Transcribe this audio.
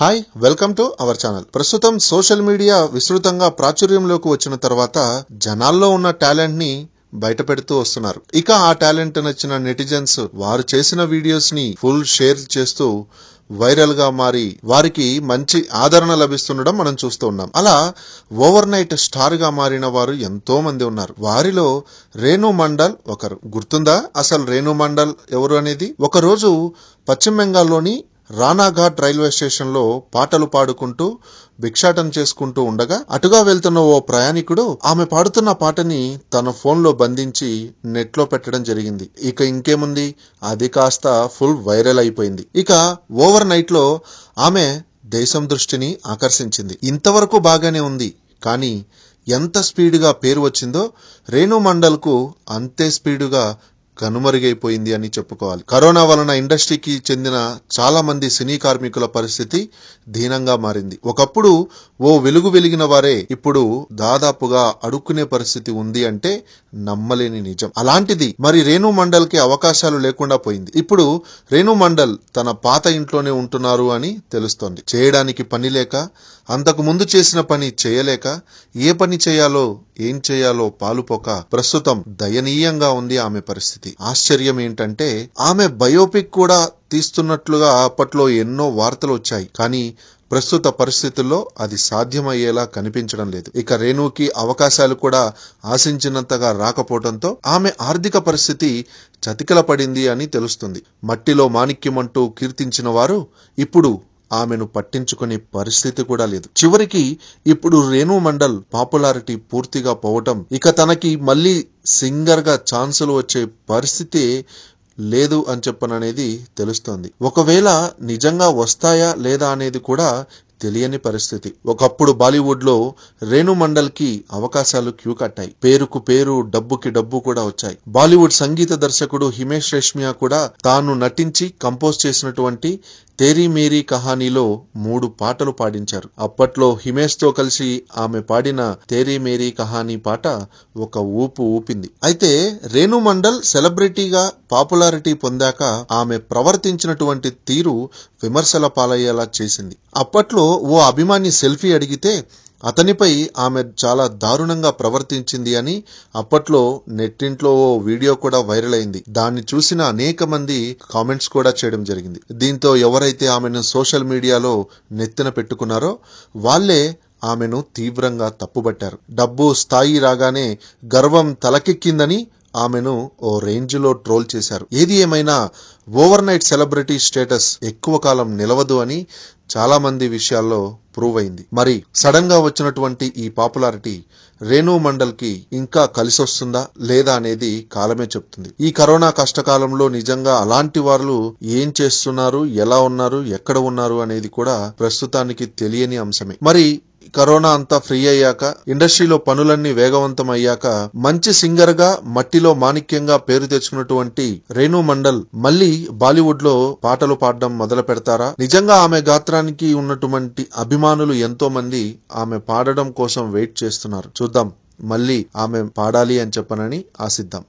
hi welcome to our channel ప్రస్తుతం social media విస్తృతంగా ప్రాచుర్యంలోకి వచ్చిన తర్వాత జనాల్లో ఉన్న టాలెంట్ ని బయట పెడుతూ వస్తున్నారు ఇక ఆ టాలెంట్ నచ్చిన నెటిజన్స్ వారు చేసిన వీడియోస్ ని ఫుల్ షేర్ చేస్తూ వైరల్ గా మారి వారికి మంచి ఆదరణ లభిస్తుండడం మనం చూస్తూ ఉన్నాం అలా ఓవర్ నైట్ స్టార్ గా మారిన వారు ఎంతో మంది ఉన్నారు వారిలో రేణు మండల్ ఒకరు గుర్తుందా అసలు రేణు మండల్ ఎవరు అనేది ఒకరోజు పశ్చిమ బెంగాల్లోని రాణాఘాట్ రైల్వే స్టేషన్లో పాటలు పాడుకుంటూ భిక్షాటన చేసుకుంటూ ఉండగా అటుగా వెళ్తున్న ఓ ప్రయాణికుడు ఆమె పాడుతున్న పాటని తన ఫోన్లో బంధించి నెట్లో పెట్టడం జరిగింది ఇక ఇంకేముంది అది కాస్త ఫుల్ వైరల్ అయిపోయింది ఇక ఓవర్ నైట్లో ఆమె దేశం దృష్టిని ఆకర్షించింది ఇంతవరకు బాగానే ఉంది కానీ ఎంత స్పీడుగా పేరు వచ్చిందో రేణు మండల్కు అంతే స్పీడుగా కనుమరుగైపోయింది అని చెప్పుకోవాలి కరోనా వలన ఇండస్ట్రీకి చెందిన చాలా మంది సినీ కార్మికుల పరిస్థితి దీనంగా మారింది ఒకప్పుడు ఓ వెలుగు వెలిగిన వారే ఇప్పుడు దాదాపుగా అడుక్కునే పరిస్థితి ఉంది అంటే నమ్మలేని నిజం అలాంటిది మరి రేణు మండల్ కి అవకాశాలు లేకుండా పోయింది ఇప్పుడు రేణు మండల్ తన పాత ఇంట్లోనే ఉంటున్నారు అని తెలుస్తోంది చేయడానికి పని లేక అంతకు ముందు చేసిన పని చేయలేక ఏ పని చేయాలో ఏం చేయాలో పాలుపోక ప్రస్తుతం దయనీయంగా ఉంది ఆమె పరిస్థితి సంగతి ఆశ్చర్యం ఏంటంటే ఆమె బయోపిక్ కూడా తీస్తున్నట్లుగా అప్పట్లో ఎన్నో వార్తలు వచ్చాయి కానీ ప్రస్తుత పరిస్థితుల్లో అది సాధ్యమయ్యేలా కనిపించడం లేదు ఇక రేణుకి అవకాశాలు కూడా ఆశించినంతగా రాకపోవడంతో ఆమె ఆర్థిక పరిస్థితి చతికిల పడింది అని తెలుస్తుంది మట్టిలో మాణిక్యమంటూ కీర్తించిన వారు ఇప్పుడు ఆమెను పట్టించుకునే పరిస్థితి కూడా లేదు చివరికి ఇప్పుడు రేణు మండల్ పాపులారిటీ పూర్తిగా పోవటం ఇక తనకి మళ్ళీ సింగర్ గా ఛాన్సులు వచ్చే పరిస్థితి లేదు అని చెప్పననేది తెలుస్తోంది ఒకవేళ నిజంగా వస్తాయా లేదా అనేది కూడా తెలియని పరిస్థితి ఒకప్పుడు బాలీవుడ్ లో రేణు మండల్ కి అవకాశాలు క్యూ కట్టాయి పేరుకు పేరు డబ్బుకి డబ్బు కూడా వచ్చాయి బాలీవుడ్ సంగీత దర్శకుడు హిమేష్ రేష్మియా కూడా తాను నటించి కంపోజ్ చేసినటువంటి తేరీ మేరీ కహానీలో మూడు పాటలు పాడించారు అప్పట్లో హిమేష్ తో కలిసి ఆమె పాడిన తేరీ మేరీ కహానీ పాట ఒక ఊపు ఊపింది అయితే రేణు మండల్ సెలబ్రిటీగా పాపులారిటీ పొందాక ఆమె ప్రవర్తించినటువంటి తీరు విమర్శల పాలయ్యేలా చేసింది అప్పట్లో ఓ అభిమాని సెల్ఫీ అడిగితే అతనిపై ఆమె చాలా దారుణంగా ప్రవర్తించింది అని అప్పట్లో నెట్టింట్లో ఓ వీడియో కూడా వైరల్ అయింది దాన్ని చూసిన అనేక మంది కామెంట్స్ కూడా చేయడం జరిగింది దీంతో ఎవరైతే ఆమెను సోషల్ మీడియాలో నెత్తిన పెట్టుకున్నారో వాళ్లే ఆమెను తీవ్రంగా తప్పుబట్టారు డబ్బు స్థాయి రాగానే గర్వం తలకెక్కిందని ఆమెను ఓ రేంజ్లో ట్రోల్ చేశారు ఏది ఏమైనా ఓవర్ నైట్ సెలబ్రిటీ స్టేటస్ ఎక్కువ కాలం నిలవదు అని చాలా మంది విషయాల్లో ప్రూవ్ అయింది మరి సడన్ గా వచ్చినటువంటి ఈ పాపులారిటీ రేణు మండల్ కి ఇంకా కలిసి వస్తుందా లేదా అనేది కాలమే చెప్తుంది ఈ కరోనా కష్టకాలంలో నిజంగా అలాంటి వాళ్ళు ఏం చేస్తున్నారు ఎలా ఉన్నారు ఎక్కడ ఉన్నారు అనేది కూడా ప్రస్తుతానికి తెలియని అంశమే మరి కరోనా అంతా ఫ్రీ అయ్యాక ఇండస్ట్రీలో పనులన్నీ వేగవంతం అయ్యాక మంచి సింగర్ గా మట్టిలో మాణిక్యంగా పేరు తెచ్చుకున్నటువంటి రేణు మండల్ మళ్ళీ బాలీవుడ్ లో పాటలు పాడడం మొదలు పెడతారా నిజంగా ఆమె గాత్రానికి ఉన్నటువంటి అభిమానులు ఎంతో మంది ఆమె పాడడం కోసం వెయిట్ చేస్తున్నారు చూద్దాం మళ్ళీ ఆమె పాడాలి అని చెప్పనని ఆశిద్దాం